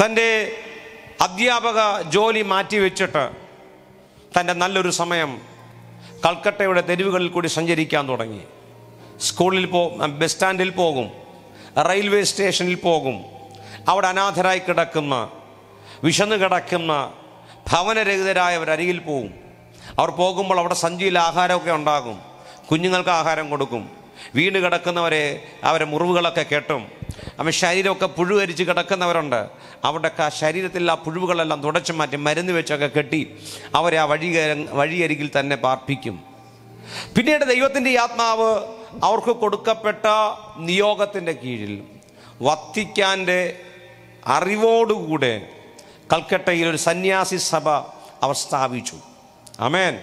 തൻ്റെ അധ്യാപക ജോലി മാറ്റിവെച്ചിട്ട് തൻ്റെ നല്ലൊരു സമയം കൽക്കട്ടയുടെ തെരുവുകളിൽ കൂടി സഞ്ചരിക്കാൻ തുടങ്ങി സ്കൂളിൽ പോ ബസ് സ്റ്റാൻഡിൽ പോകും റെയിൽവേ സ്റ്റേഷനിൽ പോകും അവിടെ അനാഥരായി കിടക്കുന്ന വിശന്നു കിടക്കുന്ന ഭവനരഹിതരായവരരികിൽ പോവും അവർ പോകുമ്പോൾ അവിടെ സഞ്ചിയിൽ ആഹാരമൊക്കെ ഉണ്ടാകും കുഞ്ഞുങ്ങൾക്ക് ആഹാരം കൊടുക്കും വീണ് കിടക്കുന്നവരെ അവരെ മുറിവുകളൊക്കെ കെട്ടും അവൻ ശരീരമൊക്കെ പുഴുവരിച്ച് കിടക്കുന്നവരുണ്ട് അവരുടെയൊക്കെ ആ ശരീരത്തിൽ ആ പുഴുവുകളെല്ലാം തുടച്ചു മാറ്റി മരുന്ന് വെച്ചൊക്കെ കെട്ടി അവരെ ആ വഴി വഴിയരികിൽ തന്നെ പാർപ്പിക്കും പിന്നീട് ദൈവത്തിൻ്റെ ആത്മാവ് അവർക്ക് കൊടുക്കപ്പെട്ട നിയോഗത്തിൻ്റെ കീഴിൽ വത്തിക്കാൻ്റെ അറിവോടുകൂടെ കൽക്കട്ടയിൽ ഒരു സന്യാസി സഭ അവർ സ്ഥാപിച്ചു അമേൻ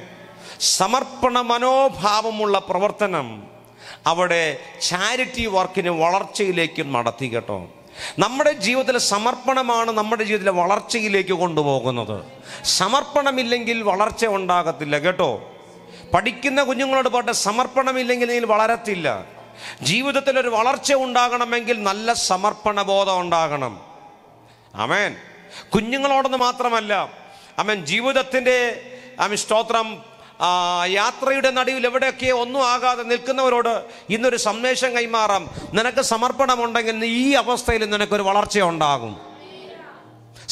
സമർപ്പണ മനോഭാവമുള്ള പ്രവർത്തനം അവിടെ ചാരിറ്റി വർക്കിന് വളർച്ചയിലേക്ക് നടത്തി കേട്ടോ നമ്മുടെ ജീവിതത്തിലെ സമർപ്പണമാണ് നമ്മുടെ ജീവിതത്തിലെ വളർച്ചയിലേക്ക് കൊണ്ടുപോകുന്നത് സമർപ്പണമില്ലെങ്കിൽ വളർച്ച ഉണ്ടാകത്തില്ല കേട്ടോ പഠിക്കുന്ന കുഞ്ഞുങ്ങളോട് പാട്ട് സമർപ്പണമില്ലെങ്കിൽ ഇതിൽ വളരത്തില്ല ജീവിതത്തിൽ ഒരു വളർച്ച ഉണ്ടാകണമെങ്കിൽ നല്ല സമർപ്പണ ബോധം ഉണ്ടാകണം അമേൻ കുഞ്ഞുങ്ങളോടൊന്ന് മാത്രമല്ല അമേൻ ജീവിതത്തിൻ്റെ അമീൻ സ്തോത്രം യാത്രയുടെ നടുവിൽ എവിടെയൊക്കെ ഒന്നും ആകാതെ നിൽക്കുന്നവരോട് ഇന്നൊരു സന്ദേശം കൈമാറാം നിനക്ക് സമർപ്പണമുണ്ടെങ്കിൽ ഈ അവസ്ഥയിൽ നിനക്കൊരു വളർച്ച ഉണ്ടാകും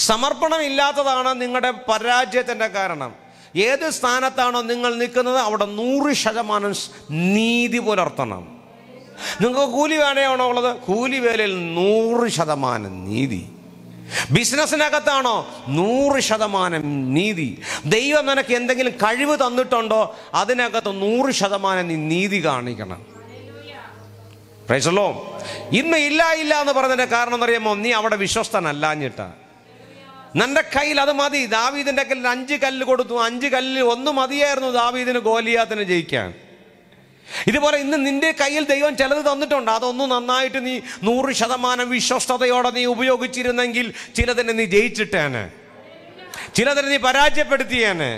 സമർപ്പണം ഇല്ലാത്തതാണ് നിങ്ങളുടെ പരാജയത്തിൻ്റെ കാരണം ഏത് സ്ഥാനത്താണോ നിങ്ങൾ നിൽക്കുന്നത് അവിടെ നൂറ് ശതമാനം നീതി പുലർത്തണം നിങ്ങൾക്ക് കൂലി വേണയാണോ ഉള്ളത് കൂലി വേലയിൽ നൂറ് ശതമാനം നീതി ബിസിനസ്സിനകത്താണോ നൂറ് ശതമാനം നീതി ദൈവം നിനക്ക് എന്തെങ്കിലും കഴിവ് തന്നിട്ടുണ്ടോ അതിനകത്ത് നൂറ് ശതമാനം നീ നീതി കാണിക്കണം പ്രൈസല്ലോ ഇന്ന് ഇല്ല ഇല്ല എന്ന് പറഞ്ഞതിൻ്റെ കാരണം പറയുമ്പോൾ നീ അവിടെ വിശ്വസ്തനല്ലാഞ്ഞിട്ടാ നിന്റെ കയ്യിൽ അത് മതി ദാവീദിൻ്റെ കല്ലിൽ അഞ്ച് കല്ല് കൊടുത്തു അഞ്ച് കല്ലിൽ ഒന്ന് മതിയായിരുന്നു ദാവീദിന് ഗോലിയാത്തിന് ജയിക്കാൻ ഇതുപോലെ ഇന്ന് നിന്റെ കയ്യിൽ ദൈവം ചിലത് തന്നിട്ടുണ്ട് അതൊന്നും നന്നായിട്ട് നീ നൂറ് ശതമാനം വിശ്വസ്തയോടെ നീ ഉപയോഗിച്ചിരുന്നെങ്കിൽ ചിലതിനെ നീ ജയിച്ചിട്ടേനെ ചിലതിനെ നീ പരാജയപ്പെടുത്തിയേനെ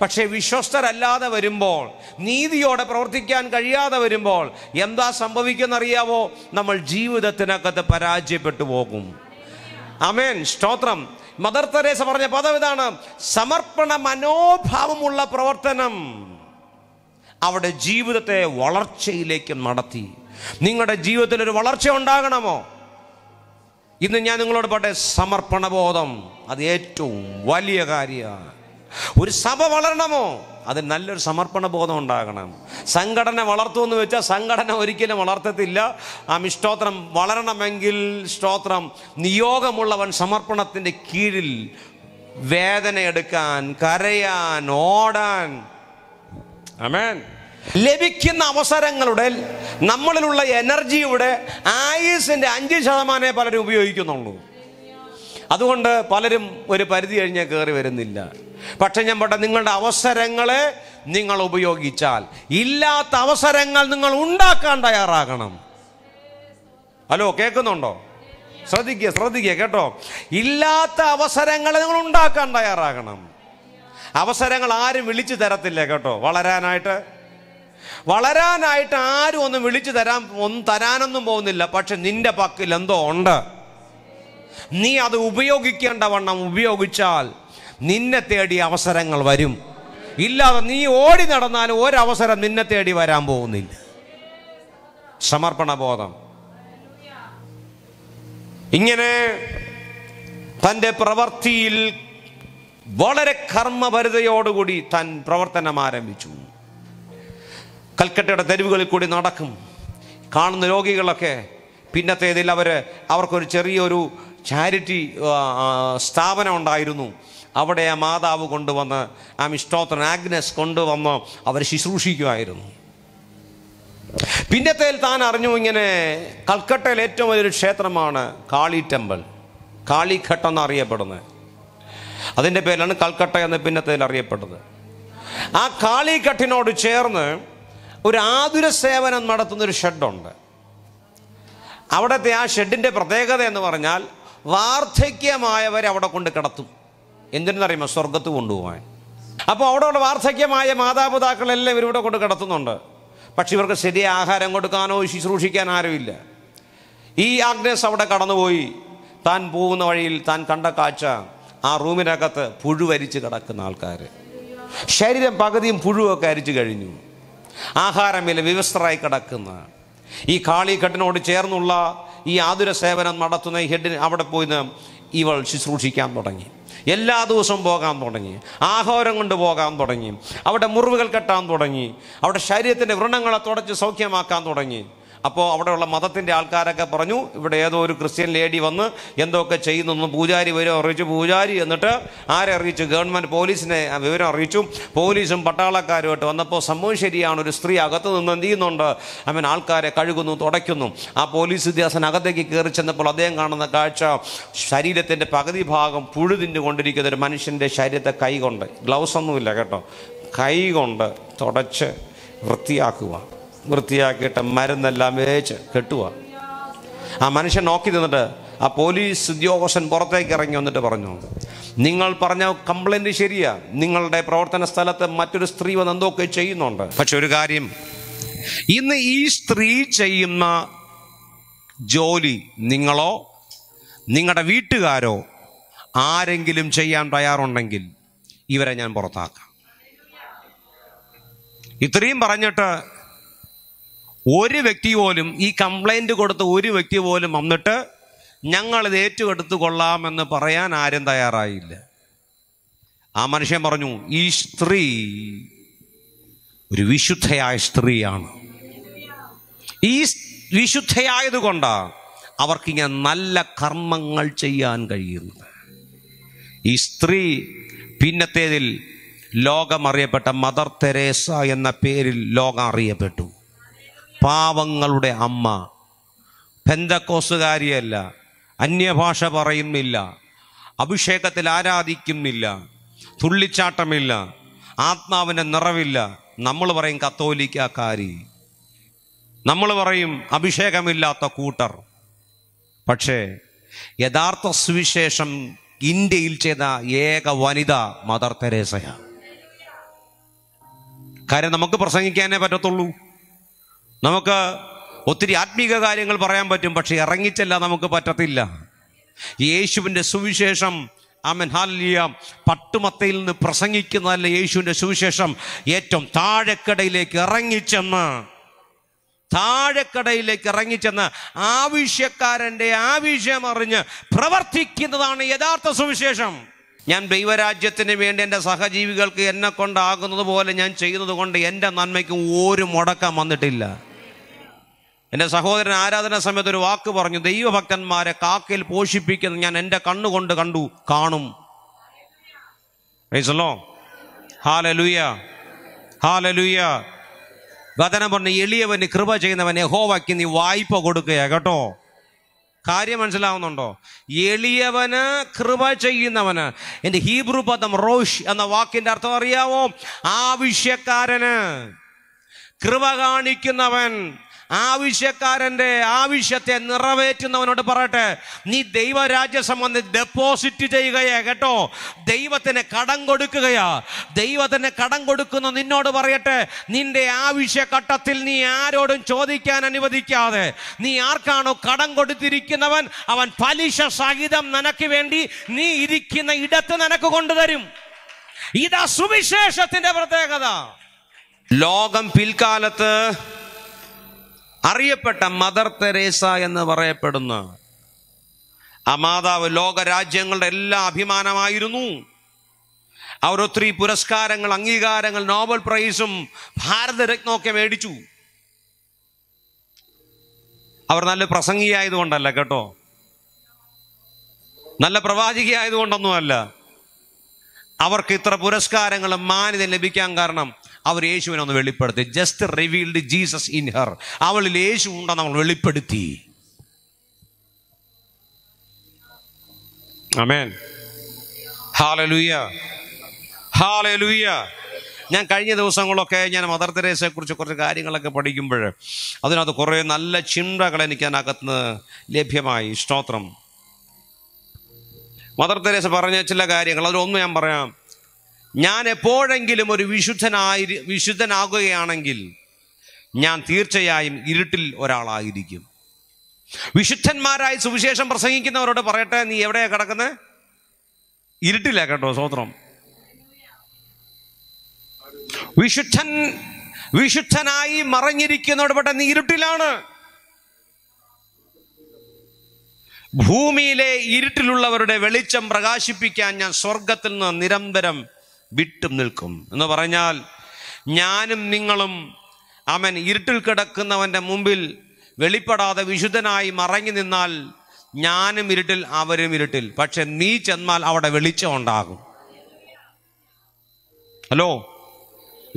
പക്ഷേ വിശ്വസ്തരല്ലാതെ വരുമ്പോൾ നീതിയോടെ പ്രവർത്തിക്കാൻ കഴിയാതെ വരുമ്പോൾ എന്താ സംഭവിക്കുന്നറിയാവോ നമ്മൾ ജീവിതത്തിനകത്ത് പരാജയപ്പെട്ടു പോകും അമേൻ സ്തോത്രം മദർ തെരേസ പറഞ്ഞ പദം ഇതാണ് സമർപ്പണ മനോഭാവമുള്ള പ്രവർത്തനം അവിടെ ജീവിതത്തെ വളർച്ചയിലേക്ക് നടത്തി നിങ്ങളുടെ ജീവിതത്തിൽ ഒരു വളർച്ച ഉണ്ടാകണമോ ഇന്ന് ഞാൻ നിങ്ങളോട് സമർപ്പണ സമർപ്പണബോധം അത് ഏറ്റവും വലിയ കാര്യമാണ് ഒരു സഭ വളരണമോ അത് നല്ലൊരു സമർപ്പണ ബോധം ഉണ്ടാകണം സംഘടന വളർത്തുമെന്ന് വെച്ചാൽ സംഘടന ഒരിക്കലും വളർത്തത്തില്ല ആ മിഷ്ടോത്രം വളരണമെങ്കിൽ സ്ത്രോത്രം നിയോഗമുള്ളവൻ സമർപ്പണത്തിൻ്റെ കീഴിൽ വേദന എടുക്കാൻ കരയാൻ ഓടാൻ ലഭിക്കുന്ന അവസരങ്ങളുടെ നമ്മളിലുള്ള എനർജിയുടെ ആയുസിന്റെ അഞ്ച് ശതമാനമേ പലരും ഉപയോഗിക്കുന്നുള്ളൂ അതുകൊണ്ട് പലരും ഒരു പരിധി കഴിഞ്ഞ് കയറി വരുന്നില്ല പക്ഷെ ഞാൻ പറഞ്ഞ നിങ്ങളുടെ അവസരങ്ങളെ നിങ്ങൾ ഉപയോഗിച്ചാൽ ഇല്ലാത്ത അവസരങ്ങൾ നിങ്ങൾ ഉണ്ടാക്കാൻ തയ്യാറാകണം ഹലോ കേൾക്കുന്നുണ്ടോ ശ്രദ്ധിക്കുക ശ്രദ്ധിക്കുക കേട്ടോ ഇല്ലാത്ത അവസരങ്ങൾ നിങ്ങൾ ഉണ്ടാക്കാൻ തയ്യാറാകണം അവസരങ്ങൾ ആരും വിളിച്ചു തരത്തില്ല കേട്ടോ വളരാനായിട്ട് വളരാനായിട്ട് ആരും ഒന്നും വിളിച്ചു തരാൻ ഒന്നും തരാനൊന്നും പോകുന്നില്ല പക്ഷെ നിന്റെ പക്കിൽ എന്തോ ഉണ്ട് നീ അത് ഉപയോഗിക്കേണ്ട വണ്ണം ഉപയോഗിച്ചാൽ നിന്നെ തേടി അവസരങ്ങൾ വരും ഇല്ലാതെ നീ ഓടി നടന്നാലും ഒരവസരം നിന്നെ തേടി വരാൻ പോകുന്നില്ല സമർപ്പണബോധം ഇങ്ങനെ തൻ്റെ പ്രവൃത്തിയിൽ വളരെ കർമ്മപരിതയോടുകൂടി താൻ പ്രവർത്തനം ആരംഭിച്ചു കൽക്കട്ടയുടെ തെരുവുകളിൽ കൂടി നടക്കും കാണുന്ന രോഗികളൊക്കെ പിന്നത്തേതിൽ അവർ അവർക്കൊരു ചെറിയൊരു ചാരിറ്റി സ്ഥാപനം ഉണ്ടായിരുന്നു അവിടെ ആ മാതാവ് കൊണ്ടുവന്ന് ആ മിസ്റ്റോത്രൻ ആഗ്നസ് കൊണ്ടുവന്ന് അവർ ശുശ്രൂഷിക്കുമായിരുന്നു പിന്നത്തേൽ താൻ അറിഞ്ഞു ഇങ്ങനെ കൽക്കട്ടയിൽ ഏറ്റവും വലിയൊരു ക്ഷേത്രമാണ് കാളി ടെമ്പിൾ കാളിഘട്ടം എന്നറിയപ്പെടുന്നത് അതിൻ്റെ പേരിലാണ് കൽക്കട്ട എന്ന പിന്നത്തെ അറിയപ്പെട്ടത് ആ കാളിക്കട്ടിനോട് ചേർന്ന് ഒരു ആതുര സേവനം നടത്തുന്ന ഒരു ഷെഡുണ്ട് അവിടുത്തെ ആ ഷെഡിൻ്റെ പ്രത്യേകത എന്ന് പറഞ്ഞാൽ വാർദ്ധക്യമായവരെ അവിടെ കൊണ്ട് കിടത്തും എന്തിനെന്നറിയുമോ സ്വർഗത്ത് കൊണ്ടുപോകാൻ അപ്പോൾ അവിടെയുള്ള വാർദ്ധക്യമായ മാതാപിതാക്കളെല്ലാം ഇവരിവിടെ കൊണ്ട് കിടത്തുന്നുണ്ട് പക്ഷെ ഇവർക്ക് ശരിയായ ആഹാരം കൊടുക്കാനോ ശുശ്രൂഷിക്കാൻ ആരുമില്ല ഈ ആഗ്നസ് അവിടെ കടന്നുപോയി താൻ പോകുന്ന വഴിയിൽ താൻ കണ്ട കാഴ്ച ആ റൂമിനകത്ത് പുഴുവരിച്ച് കിടക്കുന്ന ആൾക്കാർ ശരീരം പകുതിയും പുഴുവൊക്കെ അരിച്ചു കഴിഞ്ഞു ആഹാരമില്ല വിവസ്ത്രമായി കിടക്കുന്ന ഈ കാളിക്കെട്ടിനോട് ചേർന്നുള്ള ഈ ആതുര സേവനം നടത്തുന്ന ഈ ഹെഡിന് അവിടെ പോയി ഇവൾ ശുശ്രൂഷിക്കാൻ തുടങ്ങി എല്ലാ ദിവസവും പോകാൻ തുടങ്ങി ആഹാരം കൊണ്ട് പോകാൻ തുടങ്ങി അവിടെ മുറിവുകൾ കെട്ടാൻ തുടങ്ങി അവിടെ ശരീരത്തിൻ്റെ വ്രണങ്ങളെ തുടച്ച് സൗഖ്യമാക്കാൻ തുടങ്ങി അപ്പോൾ അവിടെയുള്ള മതത്തിൻ്റെ ആൾക്കാരൊക്കെ പറഞ്ഞു ഇവിടെ ഏതോ ഒരു ക്രിസ്ത്യൻ ലേഡി വന്ന് എന്തൊക്കെ ചെയ്യുന്നു പൂജാരി വിവരം അറിയിച്ചു പൂജാരി എന്നിട്ട് ആരെ അറിയിച്ചു ഗവൺമെൻറ് പോലീസിനെ വിവരം അറിയിച്ചു പോലീസും പട്ടാളക്കാരുമായിട്ട് വന്നപ്പോൾ സംഭവം ശരിയാണ് ഒരു സ്ത്രീ അകത്ത് നിന്ന് എന്ത് ചെയ്യുന്നുണ്ട് അവൻ ആൾക്കാരെ കഴുകുന്നു തുടയ്ക്കുന്നു ആ പോലീസ് ഉദ്യോഗസ്ഥൻ അകത്തേക്ക് കയറി ചെന്നപ്പോൾ അദ്ദേഹം കാണുന്ന കാഴ്ച ശരീരത്തിൻ്റെ പകുതി ഭാഗം പുഴുതിൻ്റെ കൊണ്ടിരിക്കുന്ന ഒരു മനുഷ്യൻ്റെ ശരീരത്തെ കൈകൊണ്ട് ഗ്ലൗസ് ഒന്നുമില്ല കേട്ടോ കൈ കൊണ്ട് തുടച്ച് വൃത്തിയാക്കുക വൃത്തിയാക്കിയിട്ട് മരുന്നെല്ലാം വേച്ച് കെട്ടുക ആ മനുഷ്യൻ നോക്കി നിന്നിട്ട് ആ പോലീസ് ഉദ്യോഗസ്ഥൻ പുറത്തേക്ക് ഇറങ്ങി വന്നിട്ട് പറഞ്ഞു നിങ്ങൾ പറഞ്ഞ കംപ്ലൈൻറ്റ് ശരിയാ നിങ്ങളുടെ പ്രവർത്തന സ്ഥലത്ത് മറ്റൊരു സ്ത്രീ വന്ന് എന്തൊക്കെ ചെയ്യുന്നുണ്ട് പക്ഷെ ഒരു കാര്യം ഇന്ന് ഈ സ്ത്രീ ചെയ്യുന്ന ജോലി നിങ്ങളോ നിങ്ങളുടെ വീട്ടുകാരോ ആരെങ്കിലും ചെയ്യാൻ തയ്യാറുണ്ടെങ്കിൽ ഇവരെ ഞാൻ പുറത്താക്കാം ഇത്രയും പറഞ്ഞിട്ട് ഒരു വ്യക്തി പോലും ഈ കംപ്ലൈൻറ്റ് കൊടുത്ത ഒരു വ്യക്തി പോലും വന്നിട്ട് ഞങ്ങളിത് ഏറ്റെടുത്ത് കൊള്ളാമെന്ന് പറയാൻ ആരും തയ്യാറായില്ല ആ മനുഷ്യൻ പറഞ്ഞു ഈ സ്ത്രീ ഒരു വിശുദ്ധയായ സ്ത്രീയാണ് ഈ വിശുദ്ധയായതുകൊണ്ടാണ് അവർക്കിങ്ങനെ നല്ല കർമ്മങ്ങൾ ചെയ്യാൻ കഴിയുന്നത് ഈ സ്ത്രീ പിന്നത്തേതിൽ ലോകമറിയപ്പെട്ട മദർ തെരേസ എന്ന പേരിൽ ലോകം അറിയപ്പെട്ടു പാവങ്ങളുടെ അമ്മ ബന്ധക്കോസുകാരിയല്ല അന്യഭാഷ പറയുന്നില്ല അഭിഷേകത്തിൽ ആരാധിക്കുന്നില്ല തുള്ളിച്ചാട്ടമില്ല ആത്മാവിൻ്റെ നിറവില്ല നമ്മൾ പറയും കത്തോലിക്കാരി നമ്മൾ പറയും അഭിഷേകമില്ലാത്ത കൂട്ടർ പക്ഷേ യഥാർത്ഥ സുവിശേഷം ഇന്ത്യയിൽ ചെയ്ത ഏക വനിത മദർ തെരേസയാണ് കാര്യം നമുക്ക് പ്രസംഗിക്കാനേ പറ്റത്തുള്ളൂ നമുക്ക് ഒത്തിരി ആത്മീക കാര്യങ്ങൾ പറയാൻ പറ്റും പക്ഷേ ഇറങ്ങിച്ചല്ല നമുക്ക് പറ്റത്തില്ല യേശുവിൻ്റെ സുവിശേഷം ആമൻ ഹാലിയ പട്ടുമത്തയിൽ നിന്ന് പ്രസംഗിക്കുന്നതല്ല യേശുവിൻ്റെ സുവിശേഷം ഏറ്റവും താഴെക്കടയിലേക്ക് ഇറങ്ങിച്ചെന്ന് താഴെക്കടയിലേക്ക് ഇറങ്ങിച്ചെന്ന് ആവശ്യക്കാരൻ്റെ ആവശ്യം അറിഞ്ഞ് പ്രവർത്തിക്കുന്നതാണ് യഥാർത്ഥ സുവിശേഷം ഞാൻ ദൈവരാജ്യത്തിന് വേണ്ടി എൻ്റെ സഹജീവികൾക്ക് എന്നെ കൊണ്ടാകുന്നത് പോലെ ഞാൻ ചെയ്യുന്നത് കൊണ്ട് എൻ്റെ നന്മയ്ക്കും ഒരു മുടക്കം വന്നിട്ടില്ല എൻ്റെ സഹോദരൻ ആരാധന സമയത്ത് ഒരു വാക്ക് പറഞ്ഞു ദൈവഭക്തന്മാരെ കാക്കയിൽ പോഷിപ്പിക്കുന്നത് ഞാൻ എൻ്റെ കണ്ണുകൊണ്ട് കണ്ടു കാണും ോ ഹാല ഹാലലുയ വചനം പറഞ്ഞ് എളിയവന് കൃപ ചെയ്യുന്നവൻ യഹോവയ്ക്ക് നീ വായ്പ കൊടുക്കുക കേട്ടോ കാര്യം മനസ്സിലാവുന്നുണ്ടോ എളിയവന് കൃപ ചെയ്യുന്നവന് എൻ്റെ ഹീബ്രു പദം റോഷ് എന്ന വാക്കിൻ്റെ അർത്ഥം അറിയാവോ ആവശ്യക്കാരന് കൃപ കാണിക്കുന്നവൻ ആവശ്യക്കാരൻ്റെ ആവശ്യത്തെ നിറവേറ്റുന്നവനോട് പറയട്ടെ നീ ദൈവരാജ്യ സംബന്ധി ഡെപ്പോസിറ്റ് ചെയ്യുകയാ കേട്ടോ ദൈവത്തിന് കടം കൊടുക്കുകയാ ദൈവത്തിന് കടം കൊടുക്കുന്ന നിന്നോട് പറയട്ടെ നിന്റെ ആവശ്യഘട്ടത്തിൽ നീ ആരോടും ചോദിക്കാൻ അനുവദിക്കാതെ നീ ആർക്കാണോ കടം കൊടുത്തിരിക്കുന്നവൻ അവൻ പലിശ സഹിതം നിനക്ക് വേണ്ടി നീ ഇരിക്കുന്ന ഇടത്ത് നിനക്ക് കൊണ്ടുതരും ഇതാ സുവിശേഷത്തിന്റെ പ്രത്യേകത ലോകം പിൽക്കാലത്ത് അറിയപ്പെട്ട മദർ തെരേസ എന്ന് പറയപ്പെടുന്ന ആ മാതാവ് ലോകരാജ്യങ്ങളുടെ എല്ലാ അഭിമാനമായിരുന്നു അവരൊത്തിരി പുരസ്കാരങ്ങൾ അംഗീകാരങ്ങൾ നോബൽ പ്രൈസും ഭാരതരത്നമൊക്കെ മേടിച്ചു അവർ നല്ല പ്രസംഗിയായതുകൊണ്ടല്ല കേട്ടോ നല്ല പ്രവാചകിയായതുകൊണ്ടൊന്നുമല്ല അവർക്ക് ഇത്ര പുരസ്കാരങ്ങളും മാന്യത ലഭിക്കാൻ കാരണം അവർ യേശുവിനെ ഒന്ന് വെളിപ്പെടുത്തി just revealed Jesus in her അവളിൽ യേശു ഉണ്ടെന്ന് അവൾ വെളിപ്പെടുത്തി ഞാൻ കഴിഞ്ഞ ദിവസങ്ങളൊക്കെ ഞാൻ മദർ തെരേസയെ കുറിച്ച് കുറച്ച് കാര്യങ്ങളൊക്കെ പഠിക്കുമ്പോൾ അതിനകത്ത് കുറേ നല്ല ചിന്തകൾ എനിക്ക് അതിനകത്ത് ലഭ്യമായി സ്തോത്രം മദർ തെരേസ പറഞ്ഞ ചില കാര്യങ്ങൾ അതിലൊന്ന് ഞാൻ പറയാം ഞാൻ എപ്പോഴെങ്കിലും ഒരു വിശുദ്ധനായി വിശുദ്ധനാകുകയാണെങ്കിൽ ഞാൻ തീർച്ചയായും ഇരുട്ടിൽ ഒരാളായിരിക്കും വിശുദ്ധന്മാരായി സുവിശേഷം പ്രസംഗിക്കുന്നവരോട് പറയട്ടെ നീ എവിടെയാ കിടക്കുന്നത് ഇരുട്ടില്ല കേട്ടോ സ്വോത്രം വിശുദ്ധൻ വിശുദ്ധനായി മറഞ്ഞിരിക്കുന്നവരോട് പെട്ട നീ ഇരുട്ടിലാണ് ഭൂമിയിലെ ഇരുട്ടിലുള്ളവരുടെ വെളിച്ചം പ്രകാശിപ്പിക്കാൻ ഞാൻ സ്വർഗത്തിൽ നിന്ന് നിരന്തരം വിട്ടും നിൽക്കും എന്ന് പറഞ്ഞാൽ ഞാനും നിങ്ങളും അവൻ ഇരുട്ടിൽ കിടക്കുന്നവൻ്റെ മുമ്പിൽ വെളിപ്പെടാതെ വിശുദ്ധനായി മറങ്ങി നിന്നാൽ ഞാനും ഇരുട്ടിൽ അവരും ഇരുട്ടിൽ പക്ഷെ നീ ചെന്നാൽ അവിടെ വെളിച്ചം ഉണ്ടാകും ഹലോ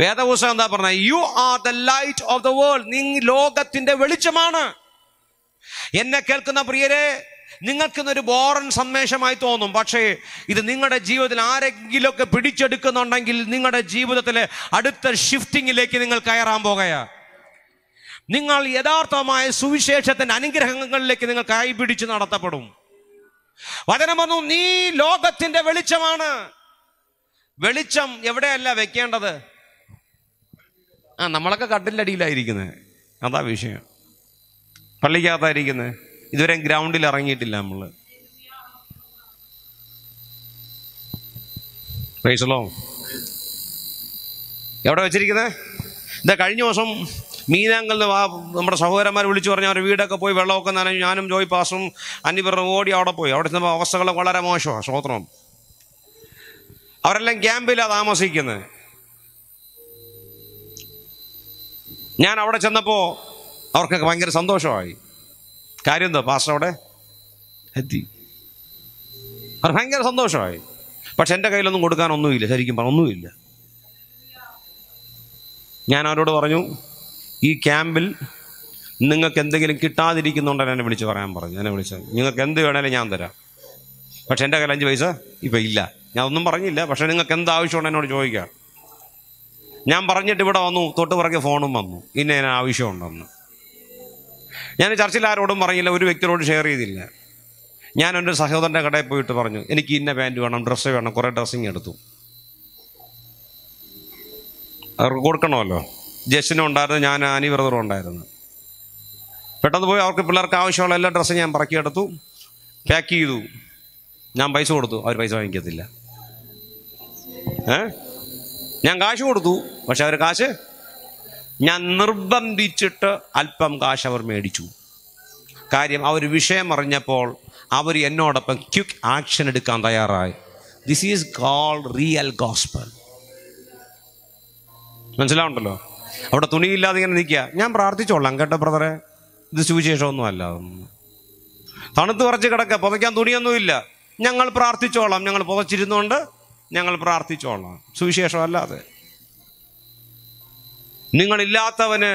വേദപുസ്തകം എന്താ പറഞ്ഞ you are the light of the world നീ ലോകത്തിന്റെ വെളിച്ചമാണ് എന്നെ കേൾക്കുന്ന പ്രിയരെ നിങ്ങൾക്കിന്നൊരു ബോറൻ സന്ദേശമായി തോന്നും പക്ഷേ ഇത് നിങ്ങളുടെ ജീവിതത്തിൽ ആരെങ്കിലുമൊക്കെ പിടിച്ചെടുക്കുന്നുണ്ടെങ്കിൽ നിങ്ങളുടെ ജീവിതത്തിലെ അടുത്ത ഷിഫ്റ്റിങ്ങിലേക്ക് നിങ്ങൾ കയറാൻ പോകുകയാണ് നിങ്ങൾ യഥാർത്ഥമായ സുവിശേഷത്തിൻ്റെ അനുഗ്രഹങ്ങളിലേക്ക് നിങ്ങൾ കൈപിടിച്ച് നടത്തപ്പെടും വചനം പറഞ്ഞു നീ ലോകത്തിൻ്റെ വെളിച്ചമാണ് വെളിച്ചം എവിടെയല്ല വെക്കേണ്ടത് ആ നമ്മളൊക്കെ കട്ടിലടിയിലായിരിക്കുന്നത് അതാ വിഷയം പള്ളിക്കകത്തായിരിക്കുന്നത് ഇതുവരെ ഗ്രൗണ്ടിൽ ഇറങ്ങിയിട്ടില്ല നമ്മൾ പ്രൈസലോ എവിടെ വെച്ചിരിക്കുന്നത് ഇതാ കഴിഞ്ഞ ദിവസം മീനാങ്കലിൽ നമ്മുടെ സഹോദരന്മാർ വിളിച്ചു പറഞ്ഞാൽ അവർ വീടൊക്കെ പോയി വെള്ളമൊക്കെ നനഞ്ഞു ഞാനും ജോയ് പാസും പേർ ഓടി അവിടെ പോയി അവിടെ ചെന്നപ്പോൾ അവസ്ഥകൾ വളരെ മോശമാണ് സ്വോത്രം അവരെല്ലാം ക്യാമ്പിലാണ് താമസിക്കുന്നത് ഞാൻ അവിടെ ചെന്നപ്പോൾ അവർക്കൊക്കെ ഭയങ്കര സന്തോഷമായി കാര്യം എന്താ പാസ്റ്റർ അവിടെ എത്തി അത് ഭയങ്കര സന്തോഷമായി പക്ഷെ എൻ്റെ കയ്യിലൊന്നും കൊടുക്കാനൊന്നുമില്ല ശരിക്കും പറഞ്ഞൊന്നുമില്ല ഞാൻ അവരോട് പറഞ്ഞു ഈ ക്യാമ്പിൽ നിങ്ങൾക്ക് എന്തെങ്കിലും കിട്ടാതിരിക്കുന്നുണ്ടെന്ന് എന്നെ വിളിച്ച് പറയാൻ പറഞ്ഞു എന്നെ വിളിച്ച് നിങ്ങൾക്ക് എന്ത് വേണേലും ഞാൻ തരാം പക്ഷെ എൻ്റെ കയ്യിൽ അഞ്ച് പൈസ ഇപ്പം ഇല്ല ഞാൻ ഒന്നും പറഞ്ഞില്ല പക്ഷെ നിങ്ങൾക്ക് എന്ത് ആവശ്യമുണ്ട് എന്നോട് ചോദിക്കാം ഞാൻ പറഞ്ഞിട്ട് ഇവിടെ വന്നു തൊട്ട് പുറകെ ഫോണും വന്നു ഇന്ന ആവശ്യമുണ്ടെന്ന് ഞാൻ ചർച്ചിൽ ആരോടും പറഞ്ഞില്ല ഒരു വ്യക്തിയോട് ഷെയർ ചെയ്തില്ല ഞാൻ എൻ്റെ സഹോദരൻ്റെ കടയിൽ പോയിട്ട് പറഞ്ഞു എനിക്ക് ഇന്ന പാൻറ്റ് വേണം ഡ്രസ്സ് വേണം കുറേ ഡ്രസ്സിങ് എടുത്തു അവർക്ക് കൊടുക്കണമല്ലോ ജസ്റ്റിനും ഉണ്ടായിരുന്നു ഞാൻ ആനി അനിവ്രതറും ഉണ്ടായിരുന്നു പെട്ടെന്ന് പോയി അവർക്ക് പിള്ളേർക്ക് ആവശ്യമുള്ള എല്ലാ ഡ്രസ്സും ഞാൻ പറക്കിയെടുത്തു പാക്ക് ചെയ്തു ഞാൻ പൈസ കൊടുത്തു അവർ പൈസ വാങ്ങിക്കത്തില്ല ഏ ഞാൻ കാശ് കൊടുത്തു പക്ഷെ അവർ കാശ് ഞാൻ നിർബന്ധിച്ചിട്ട് അല്പം കാശ് അവർ മേടിച്ചു കാര്യം അവർ വിഷയം അറിഞ്ഞപ്പോൾ അവർ എന്നോടൊപ്പം ക്യുക്ക് ആക്ഷൻ എടുക്കാൻ തയ്യാറായി this is called real gospel മനസ്സിലാവുണ്ടല്ലോ അവിടെ തുണിയില്ലാതെ ഇങ്ങനെ നിൽക്കുക ഞാൻ പ്രാർത്ഥിച്ചോളാം കേട്ടോ ബ്രദറെ ഇത് സുവിശേഷമൊന്നുമല്ല തണുത്ത് കുറച്ച് കിടക്കുക പുതയ്ക്കാൻ തുണിയൊന്നുമില്ല ഞങ്ങൾ പ്രാർത്ഥിച്ചോളാം ഞങ്ങൾ പുതച്ചിരുന്നുകൊണ്ട് ഞങ്ങൾ പ്രാർത്ഥിച്ചോളാം സുവിശേഷമല്ലാതെ നിങ്ങളില്ലാത്തവന്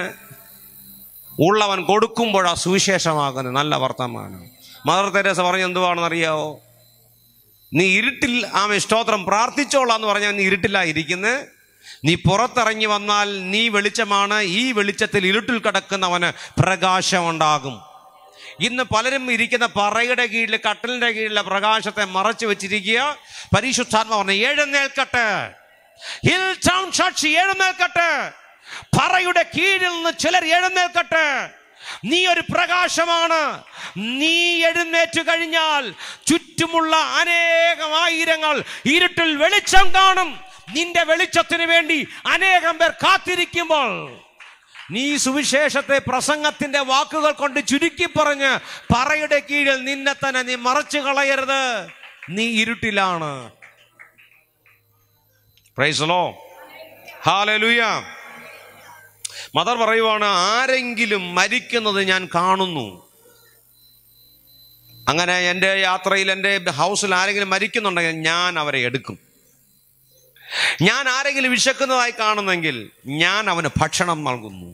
ഉള്ളവൻ കൊടുക്കുമ്പോഴാ സുവിശേഷമാകുന്നത് നല്ല വർത്തമാനം മദർ തെരേസ പറഞ്ഞ എന്തുവാണെന്നറിയാവോ നീ ഇരുട്ടിൽ ആമേ സ്തോത്രം പ്രാർത്ഥിച്ചോളാം എന്ന് പറഞ്ഞാൽ നീ ഇരുട്ടിലായിരിക്കുന്നത് നീ പുറത്തിറങ്ങി വന്നാൽ നീ വെളിച്ചമാണ് ഈ വെളിച്ചത്തിൽ ഇരുട്ടിൽ കിടക്കുന്നവന് പ്രകാശമുണ്ടാകും ഇന്ന് പലരും ഇരിക്കുന്ന പറയുടെ കീഴിൽ കട്ടലിൻ്റെ കീഴിലെ പ്രകാശത്തെ മറച്ചു വെച്ചിരിക്കുക പരിശുദ്ധാത്മ പറഞ്ഞു എഴുന്നേൽക്കട്ടെ ഹിൽ ടൗൺ സാക്ഷി എഴുന്നേൽക്കട്ടെ പറയുടെ കീഴിൽ നിന്ന് ചിലർ എഴുന്നേൽക്കട്ടെ നീ ഒരു പ്രകാശമാണ് നീ എഴുന്നേറ്റ് കഴിഞ്ഞാൽ ചുറ്റുമുള്ള അനേകം ആയിരങ്ങൾ ഇരുട്ടിൽ വെളിച്ചം കാണും നിന്റെ വെളിച്ചത്തിന് വേണ്ടി അനേകം പേർ കാത്തിരിക്കുമ്പോൾ നീ സുവിശേഷത്തെ പ്രസംഗത്തിന്റെ വാക്കുകൾ കൊണ്ട് ചുരുക്കി പറഞ്ഞ് പറയുടെ കീഴിൽ നിന്നെ തന്നെ നീ മറച്ചു കളയരുത് നീ ഇരുട്ടിലാണ് പ്രൈസലോ ഹാലലുയാ മദർ പറയുവാണ് ആരെങ്കിലും മരിക്കുന്നത് ഞാൻ കാണുന്നു അങ്ങനെ എൻ്റെ യാത്രയിൽ എൻ്റെ ഹൗസിൽ ആരെങ്കിലും മരിക്കുന്നുണ്ടെങ്കിൽ ഞാൻ അവരെ എടുക്കും ഞാൻ ആരെങ്കിലും വിശക്കുന്നതായി കാണുന്നെങ്കിൽ ഞാൻ അവന് ഭക്ഷണം നൽകുന്നു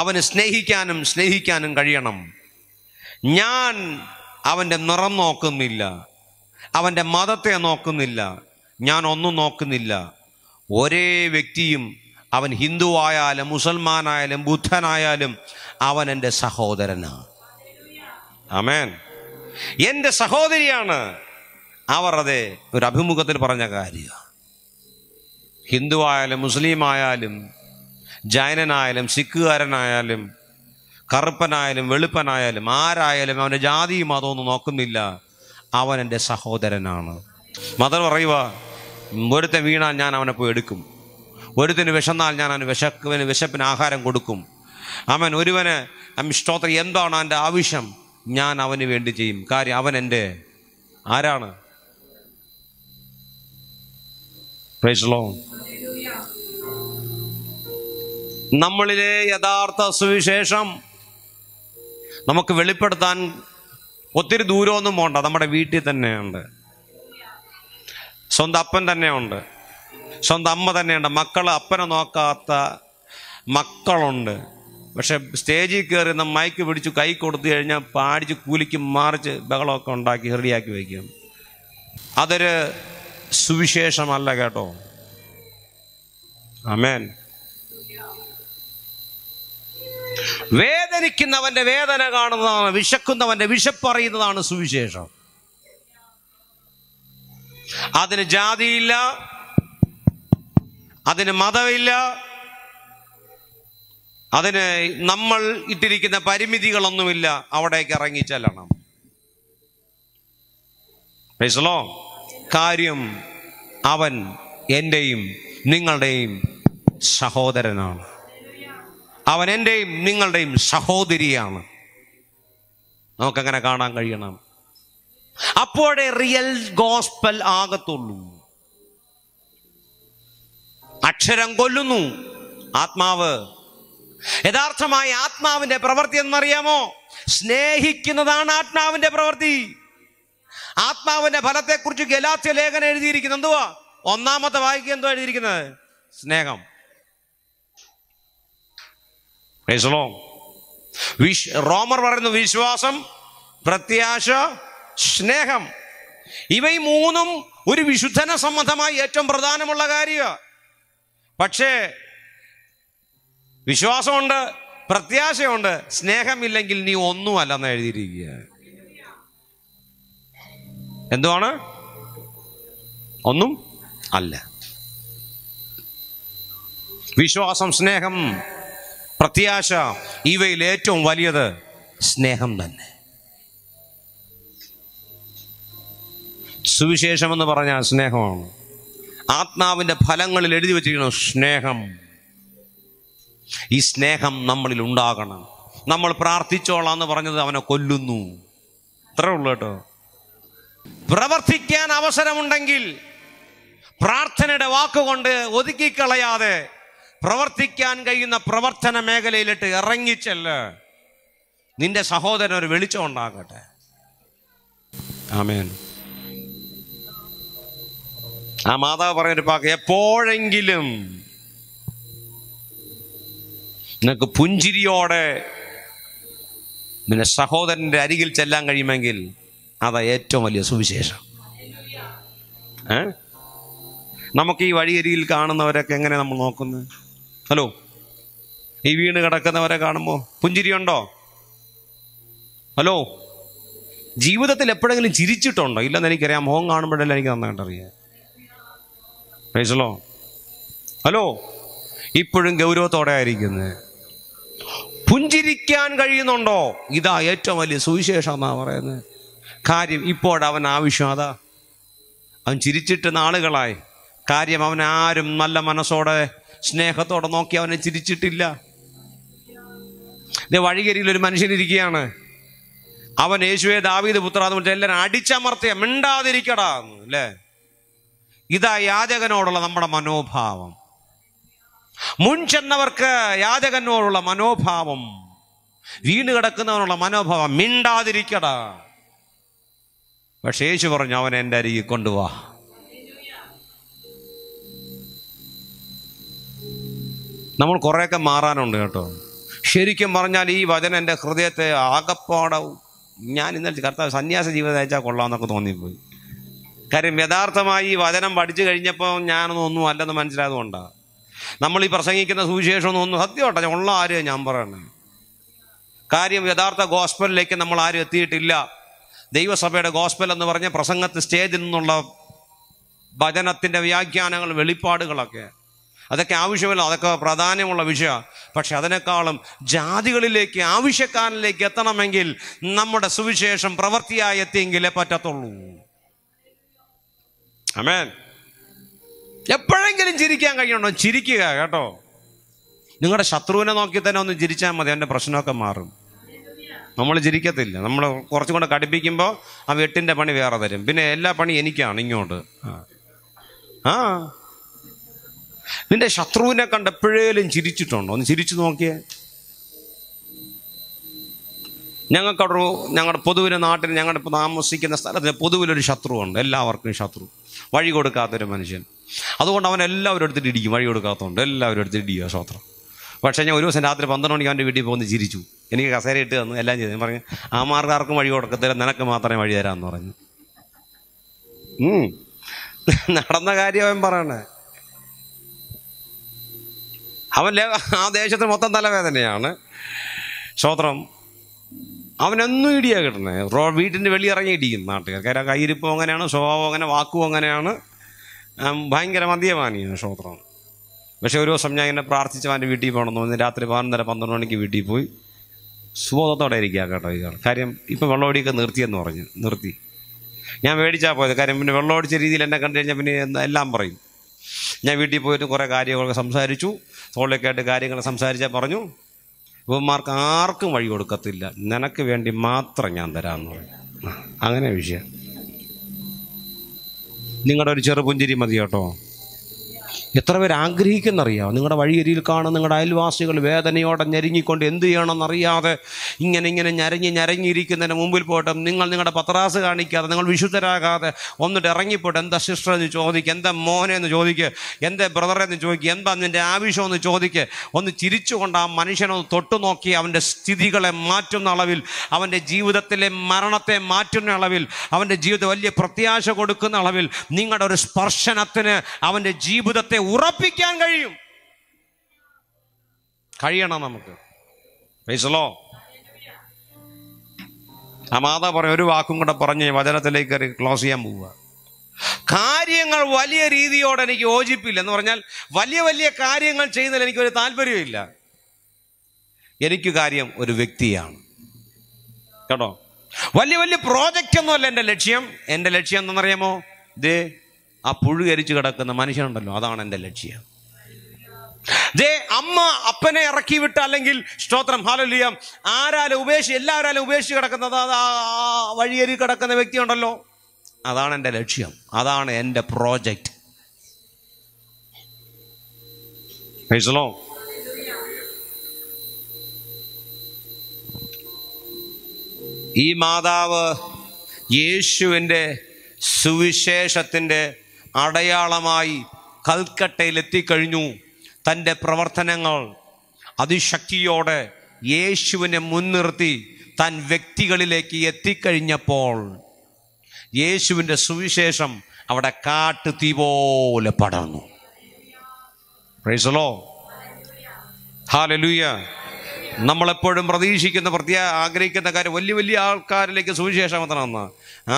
അവന് സ്നേഹിക്കാനും സ്നേഹിക്കാനും കഴിയണം ഞാൻ അവൻ്റെ നിറം നോക്കുന്നില്ല അവൻ്റെ മതത്തെ നോക്കുന്നില്ല ഞാൻ ഒന്നും നോക്കുന്നില്ല ഒരേ വ്യക്തിയും അവൻ ഹിന്ദുവായാലും മുസൽമാനായാലും ബുദ്ധനായാലും അവൻ എൻ്റെ സഹോദരനാണ് അമേൻ എൻ്റെ സഹോദരിയാണ് അവർ അതെ ഒരു അഭിമുഖത്തിൽ പറഞ്ഞ കാര്യമാണ് ഹിന്ദു ആയാലും മുസ്ലിം ആയാലും ജൈനനായാലും സിഖുകാരനായാലും കറുപ്പനായാലും വെളുപ്പനായാലും ആരായാലും അവൻ്റെ ജാതിയും മതമൊന്നും നോക്കുന്നില്ല അവൻ എൻ്റെ സഹോദരനാണ് മദർ പറയുക ഒരുത്തെ വീണാൽ ഞാൻ അവനെ പോയി എടുക്കും ഒരുത്തിന് വിശന്നാൽ ഞാൻ അവന് വിശക്കുവന് വിശപ്പിന് ആഹാരം കൊടുക്കും അവൻ ഒരുവന് സ്തോത്ര എന്താണ് അവൻ്റെ ആവശ്യം ഞാൻ അവന് വേണ്ടി ചെയ്യും കാര്യം അവൻ എൻ്റെ ആരാണ് നമ്മളിലെ യഥാർത്ഥ സുവിശേഷം നമുക്ക് വെളിപ്പെടുത്താൻ ഒത്തിരി ദൂരമൊന്നും പോണ്ട നമ്മുടെ വീട്ടിൽ തന്നെയുണ്ട് സ്വന്തം അപ്പൻ തന്നെയുണ്ട് സ്വന്തം അമ്മ തന്നെയുണ്ട് മക്കൾ അപ്പനെ നോക്കാത്ത മക്കളുണ്ട് പക്ഷെ സ്റ്റേജിൽ കയറി നമ്മൾ മൈക്ക് പിടിച്ച് കൈ കൊടുത്തു കഴിഞ്ഞാൽ പാടിച്ച് കൂലിക്ക് മാറിച്ച് ബഹളമൊക്കെ ഉണ്ടാക്കി ഹെറിയാക്കി വയ്ക്കും അതൊരു സുവിശേഷമല്ല കേട്ടോ അമേൻ വേദനിക്കുന്നവന്റെ വേദന കാണുന്നതാണ് വിശക്കുന്നവന്റെ അറിയുന്നതാണ് സുവിശേഷം അതിന് ജാതിയില്ല അതിന് മതമില്ല അതിന് നമ്മൾ ഇട്ടിരിക്കുന്ന പരിമിതികളൊന്നുമില്ല അവിടേക്ക് ഇറങ്ങിച്ചെല്ലണം മനസ്സിലോ കാര്യം അവൻ എൻ്റെയും നിങ്ങളുടെയും സഹോദരനാണ് അവൻ എൻ്റെയും നിങ്ങളുടെയും സഹോദരിയാണ് നമുക്കങ്ങനെ കാണാൻ കഴിയണം അപ്പോഴേ റിയൽ ഗോസ്പൽ ആകത്തുള്ളൂ അക്ഷരം കൊല്ലുന്നു ആത്മാവ് യഥാർത്ഥമായ ആത്മാവിന്റെ പ്രവൃത്തി എന്നറിയാമോ സ്നേഹിക്കുന്നതാണ് ആത്മാവിന്റെ പ്രവൃത്തി ആത്മാവിന്റെ ഫലത്തെക്കുറിച്ച് ഗലാത്യ ലേഖനം എഴുതിയിരിക്കുന്നു എന്തുവാ ഒന്നാമത്തെ വായിക്കുക എന്തോ എഴുതിയിരിക്കുന്നത് സ്നേഹം റോമർ പറയുന്നു വിശ്വാസം പ്രത്യാശ സ്നേഹം ഇവ മൂന്നും ഒരു വിശുദ്ധന സംബന്ധമായി ഏറ്റവും പ്രധാനമുള്ള കാര്യമാണ് പക്ഷേ വിശ്വാസമുണ്ട് പ്രത്യാശയുണ്ട് സ്നേഹമില്ലെങ്കിൽ നീ എന്ന് എഴുതിയിരിക്കുക എന്തുവാണ് ഒന്നും അല്ല വിശ്വാസം സ്നേഹം പ്രത്യാശ ഇവയിൽ ഏറ്റവും വലിയത് സ്നേഹം തന്നെ സുവിശേഷം എന്ന് പറഞ്ഞാൽ സ്നേഹമാണ് ആത്മാവിൻ്റെ ഫലങ്ങളിൽ എഴുതി വെച്ചിരിക്കുന്നു സ്നേഹം ഈ സ്നേഹം നമ്മളിൽ ഉണ്ടാകണം നമ്മൾ പ്രാർത്ഥിച്ചോളാം എന്ന് പറഞ്ഞത് അവനെ കൊല്ലുന്നു അത്രേ ഉള്ളു കേട്ടോ പ്രവർത്തിക്കാൻ അവസരമുണ്ടെങ്കിൽ പ്രാർത്ഥനയുടെ വാക്കുകൊണ്ട് ഒതുക്കിക്കളയാതെ പ്രവർത്തിക്കാൻ കഴിയുന്ന പ്രവർത്തന മേഖലയിലിട്ട് ഇറങ്ങിച്ചല്ല നിന്റെ സഹോദരൻ ഒരു വെളിച്ചം ഉണ്ടാകട്ടെ ആമേൻ ആ മാതാവ് പറഞ്ഞൊരു പാക്ക് എപ്പോഴെങ്കിലും നിനക്ക് പുഞ്ചിരിയോടെ നിന്റെ സഹോദരന്റെ അരികിൽ ചെല്ലാൻ കഴിയുമെങ്കിൽ അതാ ഏറ്റവും വലിയ സുവിശേഷം ഏ നമുക്ക് ഈ വഴിയരിയിൽ കാണുന്നവരൊക്കെ എങ്ങനെ നമ്മൾ നോക്കുന്നത് ഹലോ ഈ വീണ് കിടക്കുന്നവരെ കാണുമ്പോൾ പുഞ്ചിരിയുണ്ടോ ഹലോ ജീവിതത്തിൽ എപ്പോഴെങ്കിലും ചിരിച്ചിട്ടുണ്ടോ ഇല്ലെന്ന് എനിക്കറിയാം മോഹം കാണുമ്പോഴല്ല എനിക്ക് നന്നായിട്ട് പ്രൈസലോ ഹലോ ഇപ്പോഴും ഗൗരവത്തോടെ ആയിരിക്കുന്നത് പുഞ്ചിരിക്കാൻ കഴിയുന്നുണ്ടോ ഇതാ ഏറ്റവും വലിയ സുവിശേഷം എന്നാ പറയുന്നത് കാര്യം ഇപ്പോൾ അവൻ ആവശ്യം അതാ അവൻ ചിരിച്ചിട്ട് നാളുകളായി കാര്യം അവൻ ആരും നല്ല മനസ്സോടെ സ്നേഹത്തോടെ നോക്കി അവനെ ചിരിച്ചിട്ടില്ല വഴികരിയിൽ ഒരു മനുഷ്യനിരിക്കുകയാണ് അവൻ യേശുവേ ദാവീദ് പുത്ര എന്ന് എല്ലാവരും അടിച്ചമർത്തിയ മിണ്ടാതിരിക്കടാ അല്ലേ ഇതാ യാചകനോടുള്ള നമ്മുടെ മനോഭാവം മുൻ ചെന്നവർക്ക് യാചകനോടുള്ള മനോഭാവം വീണ് കിടക്കുന്നവനുള്ള മനോഭാവം മിണ്ടാതിരിക്കട പക്ഷേ യേശു പറഞ്ഞു അവൻ എൻ്റെ അരികിൽ കൊണ്ടുവാ നമ്മൾ കുറേയൊക്കെ മാറാനുണ്ട് കേട്ടോ ശരിക്കും പറഞ്ഞാൽ ഈ വചനം എൻ്റെ ഹൃദയത്തെ ആകപ്പാടവും ഞാൻ ഇന്നലെ കർത്താവ് സന്യാസ ജീവിതം അയച്ചാൽ എന്നൊക്കെ തോന്നിപ്പോയി കാര്യം യഥാർത്ഥമായി ഈ വചനം പഠിച്ചു കഴിഞ്ഞപ്പോൾ ഞാനൊന്നും ഒന്നും അല്ലെന്ന് മനസ്സിലായതുകൊണ്ടാണ് നമ്മൾ ഈ പ്രസംഗിക്കുന്ന സുവിശേഷമൊന്നും ഒന്നും സത്യമാട്ടെ ഉള്ള ആരെയും ഞാൻ പറയണേ കാര്യം യഥാർത്ഥ ഗോസ്പലിലേക്ക് നമ്മൾ ആരും എത്തിയിട്ടില്ല ദൈവസഭയുടെ ഗോസ്പൽ എന്ന് പറഞ്ഞ പ്രസംഗത്ത് സ്റ്റേജിൽ നിന്നുള്ള ഭജനത്തിൻ്റെ വ്യാഖ്യാനങ്ങൾ വെളിപ്പാടുകളൊക്കെ അതൊക്കെ ആവശ്യമില്ല അതൊക്കെ പ്രാധാന്യമുള്ള വിഷയമാണ് പക്ഷെ അതിനേക്കാളും ജാതികളിലേക്ക് ആവശ്യക്കാരിലേക്ക് എത്തണമെങ്കിൽ നമ്മുടെ സുവിശേഷം പ്രവൃത്തിയായി എത്തിയെങ്കിലേ പറ്റത്തുള്ളൂ അമേൻ എപ്പോഴെങ്കിലും ചിരിക്കാൻ കഴിയണോ ചിരിക്കുക കേട്ടോ നിങ്ങളുടെ ശത്രുവിനെ നോക്കി തന്നെ ഒന്ന് ചിരിച്ചാൽ മതി അവൻ്റെ പ്രശ്നമൊക്കെ മാറും നമ്മൾ ചിരിക്കത്തില്ല നമ്മൾ കുറച്ചും കൂടെ കടുപ്പിക്കുമ്പോൾ ആ വെട്ടിൻ്റെ പണി വേറെ തരും പിന്നെ എല്ലാ പണി എനിക്കാണ് ഇങ്ങോട്ട് ആ നിന്റെ ശത്രുവിനെ കണ്ട് എപ്പോഴേലും ചിരിച്ചിട്ടുണ്ടോ ഒന്ന് ചിരിച്ചു നോക്കിയേ ഞങ്ങൾക്കൊരു ഞങ്ങളുടെ പൊതുവിന് നാട്ടിൽ ഞങ്ങളുടെ താമസിക്കുന്ന സ്ഥലത്തിന് പൊതുവിലൊരു ശത്രുവുണ്ട് എല്ലാവർക്കും ശത്രു വഴി കൊടുക്കാത്തൊരു മനുഷ്യൻ അതുകൊണ്ട് അവൻ എല്ലാവരും എടുത്തിട്ട് ഇടിക്കും വഴി കൊടുക്കാത്തതുകൊണ്ട് എല്ലാവരും എടുത്തിട്ട് ഇടിക്കുക ശത്രു പക്ഷേ ഞാൻ ഒരു ദിവസം രാത്രി പന്ത്രണ്ട് മണിക്ക് അവൻ്റെ വീട്ടിൽ പോകുന്ന ചിരിച്ചു എനിക്ക് കസേര ഇട്ട് തന്നു എല്ലാം ചെയ്തു ഞാൻ പറഞ്ഞു ആ മാർഗ്ഗാർക്കും വഴി കൊടുക്കത്തില്ല നിനക്ക് മാത്രമേ വഴി തരാമെന്ന് പറഞ്ഞു നടന്ന കാര്യം അവൻ പറയണേ അവൻ ആ ദേശത്തിന് മൊത്തം തലവേദനയാണ് ശ്രോത്രം അവനൊന്നും ഇടിയാ കിട്ടുന്നത് റോ വീട്ടിൻ്റെ വെളി ഇറങ്ങി ഇടിക്കും നാട്ടുകാർക്ക് ആ കയ്യിരിപ്പം അങ്ങനെയാണ് സ്വഭാവം അങ്ങനെ വാക്കും അങ്ങനെയാണ് ഭയങ്കര മദ്യപാനിയാണ് ശ്രോത്രമാണ് പക്ഷേ ഒരു ദിവസം ഞാൻ ഇങ്ങനെ പ്രാർത്ഥിച്ച് അവൻ്റെ വീട്ടിൽ പോകണം തോന്നി രാത്രി പതിനൊന്നര പന്ത്രണ്ട് മണിക്ക് വീട്ടിൽ പോയി സുബോധത്തോടെ ഇരിക്കുക കേട്ടോ ഇയാൾ കാര്യം ഇപ്പം വെള്ളമടിയൊക്കെ നിർത്തിയെന്ന് പറഞ്ഞു നിർത്തി ഞാൻ മേടിച്ചാൽ പോയത് കാര്യം പിന്നെ വെള്ളമടിച്ച രീതിയിൽ എന്നെ കണ്ടു കഴിഞ്ഞാൽ പിന്നെ എല്ലാം പറയും ഞാൻ വീട്ടിൽ പോയിട്ട് കുറേ കാര്യങ്ങളൊക്കെ സംസാരിച്ചു തോളിലേക്കായിട്ട് കാര്യങ്ങൾ സംസാരിച്ചാൽ പറഞ്ഞു ഇവന്മാർക്ക് ആർക്കും വഴി കൊടുക്കത്തില്ല നിനക്ക് വേണ്ടി മാത്രം ഞാൻ തരാമെന്ന് പറയാം അങ്ങനെ വിഷയം നിങ്ങളുടെ ഒരു ചെറുപുഞ്ചിരി മതി കേട്ടോ എത്ര പേർ ആഗ്രഹിക്കുന്നറിയാം നിങ്ങളുടെ വഴിയരിയിൽ കാണുന്ന നിങ്ങളുടെ അയൽവാസികൾ വേദനയോടെ ഞെരുങ്ങിക്കൊണ്ട് എന്ത് അറിയാതെ ഇങ്ങനെ ഇങ്ങനെ ഞരങ്ങി ഞരങ്ങിയിരിക്കുന്നതിന് മുമ്പിൽ പോട്ടെ നിങ്ങൾ നിങ്ങളുടെ പത്രാസ് കാണിക്കാതെ നിങ്ങൾ വിശുദ്ധരാകാതെ ഒന്നിട്ട് ഇറങ്ങിപ്പോട്ടെ എന്താ സിസ്റ്റർ എന്ന് ചോദിക്കുക എന്താ മോനെ എന്ന് ചോദിക്കുക എന്താ ബ്രദറെ എന്ന് ചോദിക്കുക എന്താ നിൻ്റെ ആവശ്യം എന്ന് ചോദിക്കുക ഒന്ന് ചിരിച്ചുകൊണ്ട് ആ മനുഷ്യനൊന്ന് തൊട്ടു നോക്കി അവൻ്റെ സ്ഥിതികളെ മാറ്റുന്ന അളവിൽ അവൻ്റെ ജീവിതത്തിലെ മരണത്തെ മാറ്റുന്ന അളവിൽ അവൻ്റെ ജീവിതം വലിയ പ്രത്യാശ കൊടുക്കുന്ന അളവിൽ നിങ്ങളുടെ ഒരു സ്പർശനത്തിന് അവൻ്റെ ജീവിതത്തെ ഉറപ്പിക്കാൻ കഴിയും കഴിയണം നമുക്ക് പൈസലോ ആ മാതാ പറയും ഒരു വാക്കും കൂടെ പറഞ്ഞ് വചനത്തിലേക്ക് ക്ലോസ് ചെയ്യാൻ പോവുക കാര്യങ്ങൾ വലിയ രീതിയോടെ എനിക്ക് യോജിപ്പില്ല എന്ന് പറഞ്ഞാൽ വലിയ വലിയ കാര്യങ്ങൾ ചെയ്യുന്നതിൽ എനിക്കൊരു താല്പര്യമില്ല എനിക്ക് കാര്യം ഒരു വ്യക്തിയാണ് കേട്ടോ വലിയ വലിയ പ്രോജക്റ്റ് ഒന്നുമല്ല എൻ്റെ ലക്ഷ്യം എൻ്റെ ലക്ഷ്യം എന്താണെന്നറിയാമോ ഇത് ആ പുഴുകരിച്ച് കിടക്കുന്ന മനുഷ്യനുണ്ടല്ലോ അതാണ് എൻ്റെ ലക്ഷ്യം ദേ അമ്മ അപ്പനെ ഇറക്കി വിട്ട അല്ലെങ്കിൽ സ്തോത്രം ഹാലലിയ ആരാലും ഉപേക്ഷി എല്ലാവരാലും ഉപേക്ഷിച്ച് കിടക്കുന്നത് അത് വഴിയരി കിടക്കുന്ന വ്യക്തിയുണ്ടല്ലോ അതാണ് എൻ്റെ ലക്ഷ്യം അതാണ് എൻ്റെ പ്രോജക്റ്റ് മനസ്സിലോ ഈ മാതാവ് യേശുവിൻ്റെ സുവിശേഷത്തിൻ്റെ അടയാളമായി കൽക്കട്ടയിൽ എത്തിക്കഴിഞ്ഞു തൻ്റെ പ്രവർത്തനങ്ങൾ അതിശക്തിയോടെ യേശുവിനെ മുൻനിർത്തി താൻ വ്യക്തികളിലേക്ക് എത്തിക്കഴിഞ്ഞപ്പോൾ യേശുവിൻ്റെ സുവിശേഷം അവിടെ കാട്ടു തീ പോലെ പടർന്നു പ്രൈസലോ ഹാലലൂയ നമ്മളെപ്പോഴും പ്രതീക്ഷിക്കുന്ന പ്രത്യേക ആഗ്രഹിക്കുന്ന കാര്യം വലിയ വലിയ ആൾക്കാരിലേക്ക് സുവിശേഷം എത്തണമെന്ന്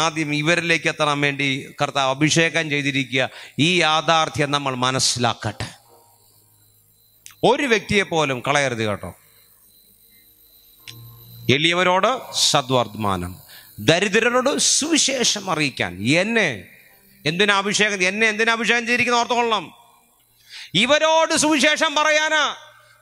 ആദ്യം ഇവരിലേക്ക് എത്തണം വേണ്ടി കർത്താവ് അഭിഷേകം ചെയ്തിരിക്കുക ഈ യാഥാർത്ഥ്യം നമ്മൾ മനസ്സിലാക്കട്ടെ ഒരു വ്യക്തിയെ പോലും കളയരുത് കേട്ടോ എളിയവരോട് സദ്വർദ്ധമാനം ദരിദ്രരോട് സുവിശേഷം അറിയിക്കാൻ എന്നെ എന്തിനാ അഭിഷേകം എന്നെ എന്തിനാ അഭിഷേകം ചെയ്തിരിക്കുന്ന ഓർത്തുകൊള്ളണം ഇവരോട് സുവിശേഷം പറയാനാ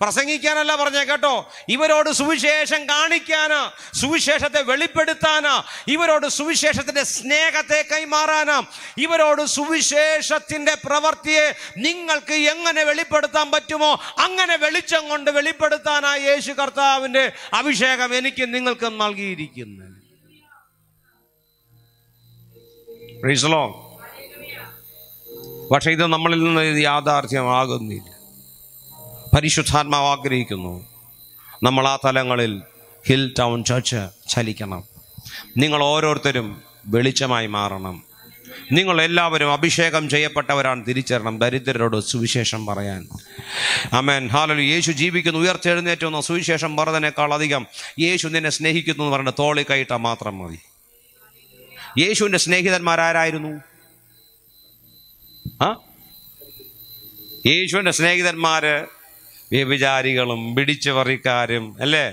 പ്രസംഗിക്കാനല്ല പറഞ്ഞേ കേട്ടോ ഇവരോട് സുവിശേഷം കാണിക്കാനാ സുവിശേഷത്തെ വെളിപ്പെടുത്താനാ ഇവരോട് സുവിശേഷത്തിന്റെ സ്നേഹത്തെ കൈമാറാനാ ഇവരോട് സുവിശേഷത്തിന്റെ പ്രവൃത്തിയെ നിങ്ങൾക്ക് എങ്ങനെ വെളിപ്പെടുത്താൻ പറ്റുമോ അങ്ങനെ വെളിച്ചം കൊണ്ട് വെളിപ്പെടുത്താനാ യേശു കർത്താവിൻ്റെ അഭിഷേകം എനിക്ക് നിങ്ങൾക്ക് നൽകിയിരിക്കുന്നു പക്ഷേ ഇത് നമ്മളിൽ നിന്ന് യാഥാർത്ഥ്യമാകുന്നില്ല പരിശുദ്ധാത്മാവ് ആഗ്രഹിക്കുന്നു നമ്മൾ ആ തലങ്ങളിൽ ഹിൽ ടൗൺ ചർച്ച് ചലിക്കണം നിങ്ങൾ ഓരോരുത്തരും വെളിച്ചമായി മാറണം നിങ്ങൾ എല്ലാവരും അഭിഷേകം ചെയ്യപ്പെട്ടവരാണ് തിരിച്ചറിയണം ദരിദ്രരോട് സുവിശേഷം പറയാൻ അമേൻ ഹാലലു യേശു ജീവിക്കുന്നു ഉയർത്തെഴുന്നേറ്റുന്ന സുവിശേഷം പറഞ്ഞതിനേക്കാൾ അധികം യേശു നിന്നെ സ്നേഹിക്കുന്നു എന്ന് പറഞ്ഞ തോളി കൈയിട്ടാൽ മാത്രം മതി യേശുവിൻ്റെ സ്നേഹിതന്മാരാരായിരുന്നു ആ യേശുവിൻ്റെ സ്നേഹിതന്മാർ വ്യഭിചാരികളും പിടിച്ചുപറിക്കാരും അല്ലേ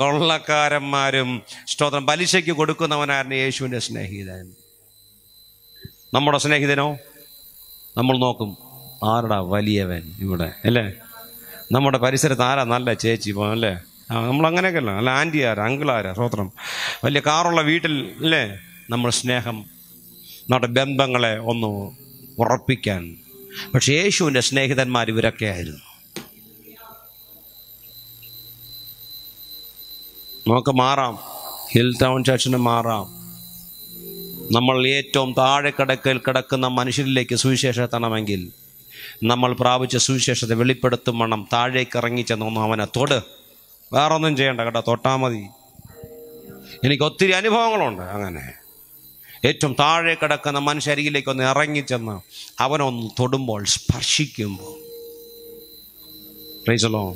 കൊള്ളക്കാരന്മാരും സ്തോത്രം പലിശയ്ക്ക് കൊടുക്കുന്നവനായിരുന്നു യേശുവിൻ്റെ സ്നേഹിതൻ നമ്മുടെ സ്നേഹിതനോ നമ്മൾ നോക്കും ആരുടെ വലിയവൻ ഇവിടെ അല്ലേ നമ്മുടെ പരിസരത്ത് ആരാ നല്ല ചേച്ചി പോകും അല്ലേ ആ നമ്മൾ അങ്ങനെയൊക്കെ അല്ല ആൻറ്റി ആരാ അങ്കിളാരാ സ്വത്രം വലിയ കാറുള്ള വീട്ടിൽ അല്ലേ നമ്മൾ സ്നേഹം നമ്മുടെ ബന്ധങ്ങളെ ഒന്ന് ഉറപ്പിക്കാൻ പക്ഷേ യേശുവിൻ്റെ സ്നേഹിതന്മാർ ഇവരൊക്കെ ആയിരുന്നു നമുക്ക് മാറാം ഹിൽ ടൗൺ ചർച്ചിന് മാറാം നമ്മൾ ഏറ്റവും താഴെ കിടക്കൽ കിടക്കുന്ന മനുഷ്യരിലേക്ക് സുവിശേഷം എത്തണമെങ്കിൽ നമ്മൾ പ്രാപിച്ച സുവിശേഷത്തെ വെളിപ്പെടുത്തും വേണം താഴേക്ക് ഇറങ്ങി ചെന്നൊന്നും അവനെ തൊട് വേറൊന്നും ചെയ്യണ്ട കേട്ടോ തൊട്ടാ മതി എനിക്ക് ഒത്തിരി അനുഭവങ്ങളുണ്ട് അങ്ങനെ ഏറ്റവും താഴെ കിടക്കുന്ന മനുഷ്യരികിലേക്ക് ഒന്ന് ഇറങ്ങി ചെന്ന് അവനൊന്ന് തൊടുമ്പോൾ സ്പർശിക്കുമ്പോൾ റീസലോ